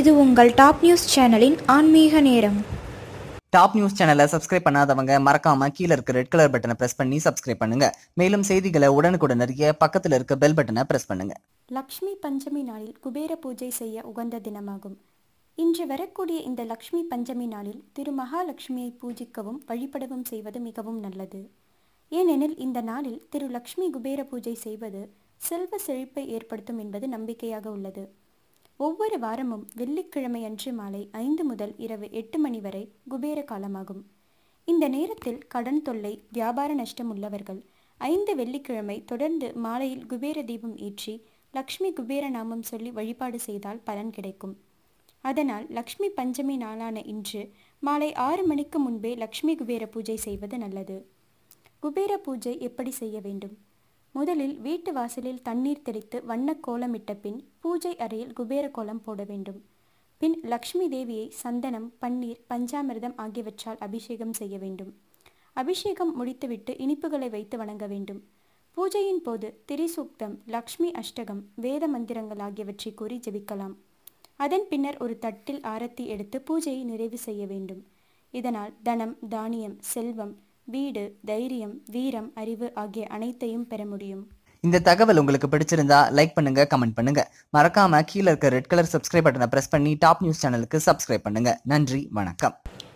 இது உங்கள் top news சேனலின் ஆன்மீக நேரம் டாப் நியூஸ் சேனலை சப்ஸ்கிரைப் பண்ணாதவங்க மறக்காம கீழே இருக்க ரெட் கலர் பட்டனை பிரஸ் பண்ணி சப்ஸ்கிரைப் பண்ணுங்க மேலும் செய்திகளை உடனுக்குடன் அறிய பக்கத்தில் இருக்க பெல் பட்டனை பிரஸ் பண்ணுங்க லக்ஷ்மி பஞ்சமி நாளில் குபேர பூஜை செய்ய உகந்த தினமாகும் இன்று வரக்கூடிய இந்த லக்ஷ்மி பஞ்சமி நாளில் திரு மகாலட்சுமியை பூஜிக்கவும் வழிபடவும் செய்வது மிகவும் நல்லது ஏனெனில் இந்த நாளில் திரு லக்ஷ்மி குபேர பூஜை செய்வது செல்வ செழிப்பை ஏற்படுத்தும் என்பது நம்பிக்கையாக உள்ளது ஒவ்வொரு வாரமும் வெள்ளிக்கிழமை அன்று மாலை ஐந்து முதல் இரவு எட்டு மணி வரை குபேர காலமாகும் இந்த நேரத்தில் கடன் தொல்லை வியாபார நஷ்டம் உள்ளவர்கள் ஐந்து வெள்ளிக்கிழமை தொடர்ந்து மாலையில் குபேர தீபம் ஏற்றி லக்ஷ்மி குபேர நாமம் சொல்லி வழிபாடு செய்தால் பலன் கிடைக்கும் அதனால் லக்ஷ்மி பஞ்சமி நாளான இன்று மாலை ஆறு மணிக்கு முன்பே லக்ஷ்மி குபேர பூஜை செய்வது நல்லது குபேர பூஜை எப்படி செய்ய வேண்டும் முதலில் வீட்டு வாசலில் தண்ணீர் தெளித்து வண்ண கோலமிட்ட பின் பூஜை அறையில் குபேர கோலம் போட வேண்டும் பின் லக்ஷ்மி தேவியை சந்தனம் பன்னீர் பஞ்சாமிர்தம் ஆகியவற்றால் அபிஷேகம் செய்ய வேண்டும் அபிஷேகம் முடித்துவிட்டு இனிப்புகளை வைத்து வணங்க வேண்டும் பூஜையின் போது திரிசூக்தம் லக்ஷ்மி அஷ்டகம் வேத மந்திரங்கள் ஆகியவற்றை கூறி ஜெபிக்கலாம் அதன் பின்னர் ஒரு தட்டில் ஆரத்தி எடுத்து பூஜையை நிறைவு செய்ய வேண்டும் இதனால் தனம் தானியம் செல்வம் வீடு தைரியம் வீரம் அறிவு ஆகிய அனைத்தையும் பெற முடியும் இந்த தகவல் உங்களுக்கு பிடிச்சிருந்தா லைக் பண்ணுங்க கமெண்ட் பண்ணுங்க மறக்காம கீழே இருக்க ரெட் கலர் சப்ஸ்கிரைப் பட்டனை பிரஸ் பண்ணி டாப் நியூஸ் சேனலுக்கு சப்ஸ்கிரைப் பண்ணுங்க நன்றி வணக்கம்